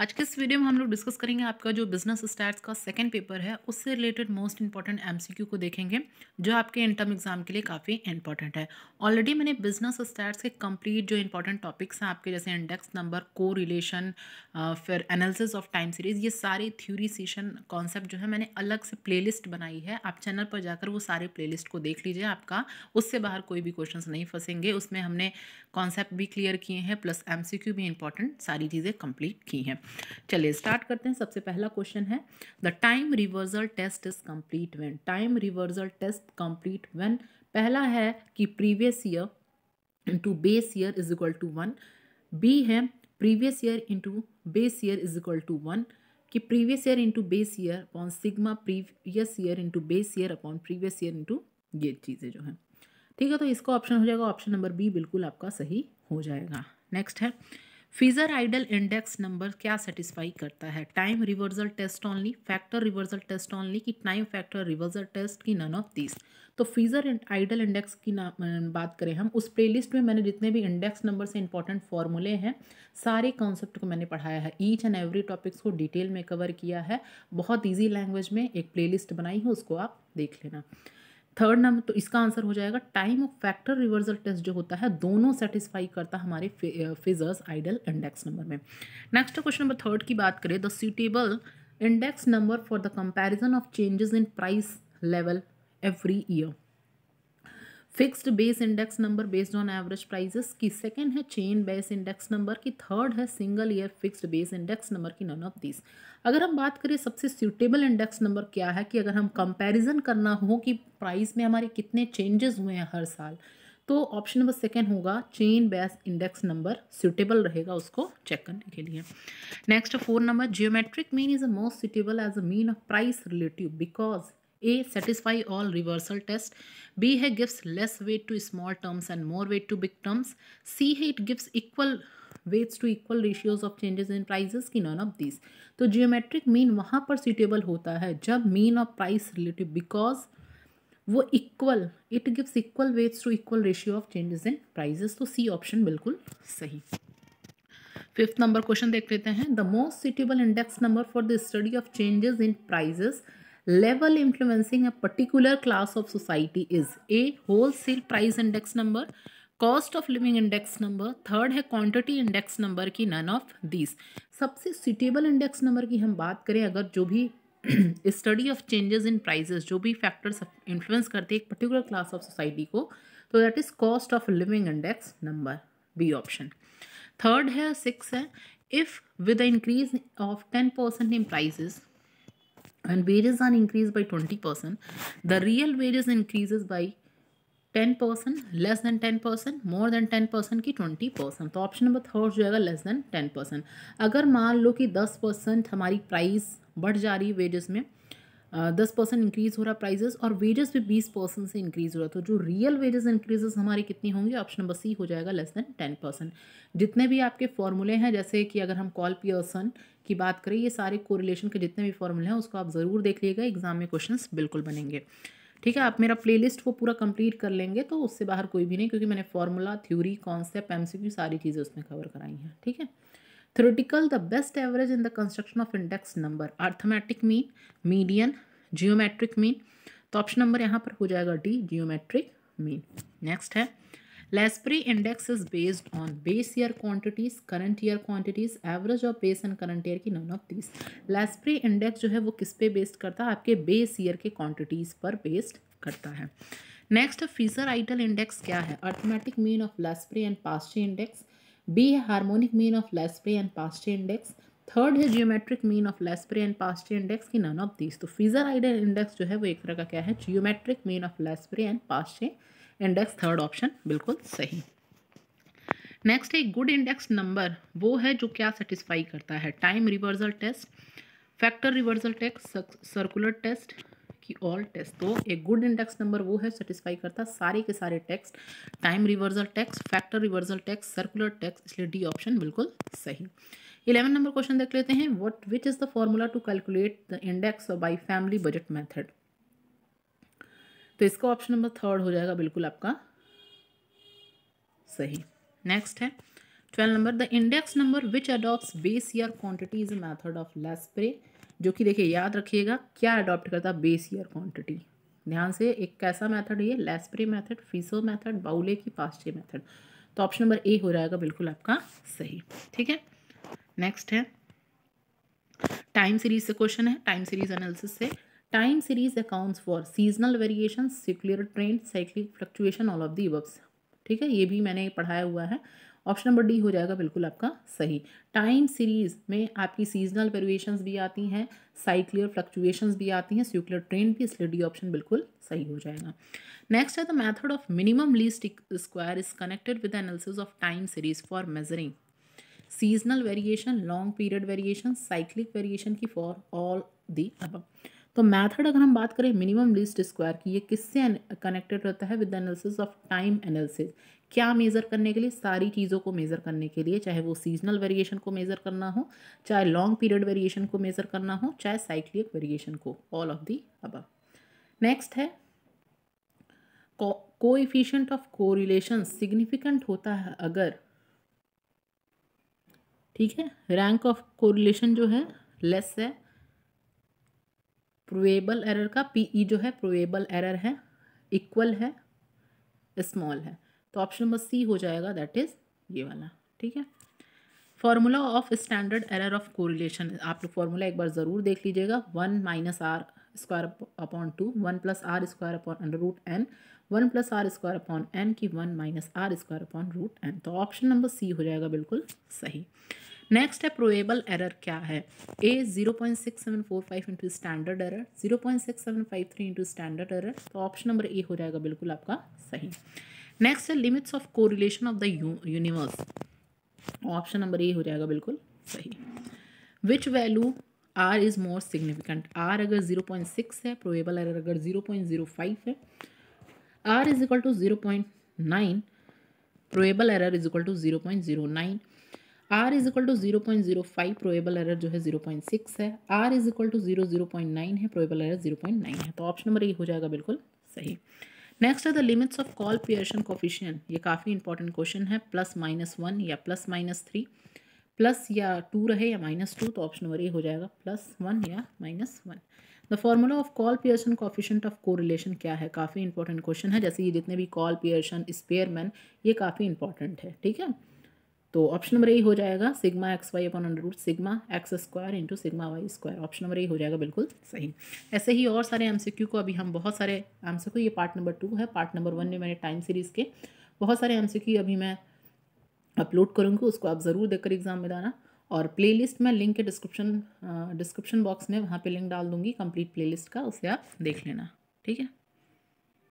आज के इस वीडियो में हम लोग डिस्कस करेंगे आपका जो बिजनेस स्टैट्स का सेकंड पेपर है उससे रिलेटेड मोस्ट इंपॉर्टेंट एमसीक्यू को देखेंगे जो आपके इंटर्म एग्जाम के लिए काफ़ी इंपॉर्टेंट है ऑलरेडी मैंने बिजनेस स्टैट्स के कंप्लीट जो इंपॉर्टेंट टॉपिक्स हैं आपके जैसे इंडेक्स नंबर को रिलेशन फिर एनालिसिस ऑफ टाइम सीरीज ये सारी थ्यूरी सेशन कॉन्सेप्ट जो है मैंने अलग से प्ले बनाई है आप चैनल पर जाकर वो सारे प्ले को देख लीजिए आपका उससे बाहर कोई भी क्वेश्चन नहीं फंसेंगे उसमें हमने कॉन्सेप्ट भी क्लियर किए हैं प्लस एम भी इंपॉर्टेंट सारी चीज़ें कंप्लीट की हैं चलिए स्टार्ट करते हैं सबसे पहला क्वेश्चन है the time reversal test is complete when time reversal test complete when पहला है कि previous year into base year is equal to one B है previous year into base year is equal to one कि previous year into base year upon sigma previous year into base year upon previous year into ये चीज़ें जो हैं ठीक है तो इसका ऑप्शन हो जाएगा ऑप्शन नंबर बी बिल्कुल आपका सही हो जाएगा नेक्स्ट है फीजर आइडल इंडेक्स नंबर क्या सेटिस्फाई करता है time reversal test only factor reversal test only कि टाइम फैक्टर रिवर्सल टेस्ट की नन ऑफ दिस तो फीजर आइडल इंडेक्स की बात करें हम उस प्लेलिस्ट में मैंने जितने भी इंडेक्स नंबर से इंपॉर्टेंट फॉर्मूले हैं सारे कॉन्सेप्ट को मैंने पढ़ाया है ईच एंड एवरी टॉपिक्स को डिटेल में कवर किया है बहुत ईजी लैंग्वेज में एक लिस्ट बनाई है उसको आप देख लेना थर्ड नंबर तो इसका आंसर हो जाएगा time of factor reversal test जो होता है दोनों सेटिस्फाई करता हमारे फिजर्स आइडल इंडेक्स नंबर में नेक्स्ट क्वेश्चन नंबर थर्ड की बात करें the suitable index number for the comparison of changes in price level every year fixed base index number based on average prices की second है chain base index number की third है single year fixed base index number की none of this अगर हम बात करें सबसे सूटेबल इंडेक्स नंबर क्या है कि अगर हम कंपैरिजन करना हो कि प्राइस में हमारे कितने चेंजेस हुए हैं हर साल तो ऑप्शन नंबर सेकेंड होगा chain base index number suitable रहेगा उसको चेक करने के लिए next four number geometric mean is a most suitable as a mean of price relative because A satisfy all reversal test B है gives less weight to small terms and more weight to big terms C है it gives equal weights to equal ratios of changes in prices की none of this तो geometric mean वहाँ पर suitable होता है जब mean of price relative because वो equal it gives equal weights to equal ratio of changes in prices तो C option बिल्कुल सही फिफ्थ नंबर क्वेश्चन देख लेते हैं the most suitable index number for the study of changes in prices level influencing a particular class of society is a wholesale price index number cost of living index number third है quantity index number की none of this सबसे suitable index number की हम बात करें अगर जो भी study of changes in prices जो भी फैक्टर्स इन्फ्लुएंस करते हैं एक पर्टिकुलर क्लास ऑफ सोसाइटी को तो that is cost of living index number B option third है सिक्स है if with increase of ten percent in prices when wages are increased by 20% the real wages increases by 10% less than 10% more than 10% की 20% तो option number third जो है less than 10% अगर मान लो कि 10% हमारी प्राइस बढ़ जा रही है वेजेस में दस परसेंट इंक्रीज़ हो रहा प्राइजेस और वेजेस भी बीस परसेंट से इंक्रीज़ हो रहा तो जो रियल वेजेस इंक्रीजेस हमारी कितनी होंगी ऑप्शन नंबर सी हो जाएगा लेस देन टेन परसेंट जितने भी आपके फॉर्मूले हैं जैसे कि अगर हम कॉल पियर्सन की बात करें ये सारे कोरिलेशन के जितने भी फॉर्मूले हैं उसको आप ज़रूर देख लीजिएगा एग्जाम में क्वेश्चन बिल्कुल बनेंगे ठीक है आप मेरा प्लेलिस्ट को पूरा कंप्लीट कर लेंगे तो उससे बाहर कोई भी नहीं क्योंकि मैंने फॉर्मूला थ्योरी कॉन्सेप्ट एमसीक्यू सारी चीज़ें उसमें कवर कराई हैं ठीक है theoretical the best average in the construction of index number arithmetic mean median geometric mean तो ऑप्शन नंबर यहाँ पर हो जाएगा डी जियोमेट्रिक मीन नेक्स्ट है लेस्प्री index is based on base year quantities, current year quantities, average of base and current year की none of these. लेस्प्री index जो है वो किस पे based करता है आपके base year के quantities पर based करता है नेक्स्ट फीसर आइडल इंडेक्स क्या है arithmetic mean of Laspeyres and Paasche index B है harmonic mean of Laspeyres and Paasche index third है geometric mean of Laspeyres and Paasche index की none of these तो Fisher ideal index जो है वो एक तरह का क्या है geometric mean of Laspeyres and Paasche index third option बिल्कुल सही नेक्स्ट एक गुड इंडेक्स नंबर वो है जो क्या सेटिस्फाई करता है time reversal test factor reversal test circular test की ऑल टेस्ट तो एक गुड इंडेक्स नंबर वो है सेटिस्फाई करता सारे के सारे tests time reversal tests factor reversal tests circular tests इसलिए डी ऑप्शन बिल्कुल सही इलेवन नंबर क्वेश्चन देख लेते हैं what which is the formula to calculate the index by family budget method तो इसका ऑप्शन नंबर थर्ड हो जाएगा बिल्कुल आपका सही नेक्स्ट है twelve number the index number which adopt base year quantity is method of प्रे जो कि देखिए याद रखिएगा क्या अडॉप्ट करता बेस ईयर क्वान्टिटी ध्यान से एक कैसा मैथड है लेस Laspeyres method Fisher method Bowley की पास्चे मैथड तो ऑप्शन नंबर ए हो जाएगा बिल्कुल आपका सही ठीक है नेक्स्ट है टाइम सीरीज से क्वेश्चन है टाइम सीरीज एनालिसिस से Time series accounts for seasonal variation, secular trend, cyclic fluctuation, all of the above. ठीक है ये भी मैंने पढ़ाया हुआ है ऑप्शन नंबर डी हो जाएगा बिल्कुल आपका सही टाइम सीरीज में आपकी सीजनल वेरिएशंस भी आती हैं साइक्लियर फ्लक्चुएशंस भी आती हैं सर्कुलर ट्रेंड भी इसलिए डी ऑप्शन बिल्कुल सही हो जाएगा नेक्स्ट है the method of minimum least square is connected with analysis of time series for measuring seasonal variation long period variation cyclic variation की फॉर ऑल दी अब तो method अगर हम बात करें मिनिमम लिस्ट स्क्वायर की ये किससे कनेक्टेड रहता है with analysis of time analysis क्या मेज़र करने के लिए सारी चीज़ों को मेज़र करने के लिए चाहे वो सीजनल वेरिएशन को मेज़र करना हो चाहे लॉन्ग पीरियड वेरिएशन को मेज़र करना हो चाहे साइक्लिक वेरिएशन को all of the above next है इफिशेंट ऑफ कोरिलेशन सिग्निफिकेंट होता है अगर ठीक है रैंक ऑफ कोरिलेशन जो है लेस है प्रोएबल एरर का पी ई e जो है प्रोएबल एरर है इक्वल है स्मॉल है तो ऑप्शन नंबर सी हो जाएगा दैट इज़ ये वाला ठीक है formula of standard error of correlation आप लोग फार्मूला एक बार ज़रूर देख लीजिएगा one minus r square upon two one plus r square upon under root n one plus r square upon n की one minus r square upon root n तो option number C हो जाएगा बिल्कुल सही नेक्स्ट है probable error क्या है A zero point six seven four five into standard error zero point six seven five three into standard error तो option number A हो जाएगा बिल्कुल आपका सही नेक्स्ट है limits of correlation of the universe option number A हो जाएगा बिल्कुल सही which value r is more significant r अगर जीरो पॉइंट सिक्स है प्रोएबल एरर अगर जीरो पॉइंट जीरो फाइव है r is equal to zero point nine probable error is equal to zero point zero nine r is equal to zero point zero five probable error जो है zero point six है r is equal to zero zero point nine है probable error zero point nine है तो option number A हो जाएगा बिल्कुल सही नेक्स्ट है the limits of Karl Pearson coefficient ये काफ़ी इंपॉर्टेंट क्वेश्चन है प्लस माइनस वन या प्लस माइनस थ्री प्लस या टू रहे या माइनस टू तो ऑप्शन नंबर ए हो जाएगा प्लस वन या minus one the formula of Karl Pearson coefficient of correlation क्या है काफ़ी इंपॉर्टेंट क्वेश्चन है जैसे ये जितने भी कॉल पियर्सन स्पेयरमैन ये काफ़ी इंपॉर्टेंट है ठीक है तो ऑप्शन नंबर ए हो जाएगा sigma x y upon under root sigma x square into sigma y square option number A हो जाएगा बिल्कुल सही ऐसे ही और सारे एम को अभी हम बहुत सारे एम ये पार्ट नंबर टू है पार्ट नंबर वन में मैंने टाइम सीरीज़ के बहुत सारे एम अभी मैं अपलोड करूँगी उसको आप ज़रूर देखकर एग्ज़ाम में लाना और प्लेलिस्ट में लिंक के डिस्क्रिप्शन डिस्क्रिप्शन बॉक्स में वहाँ पे लिंक डाल दूंगी कंप्लीट प्लेलिस्ट का उसे आप देख लेना ठीक है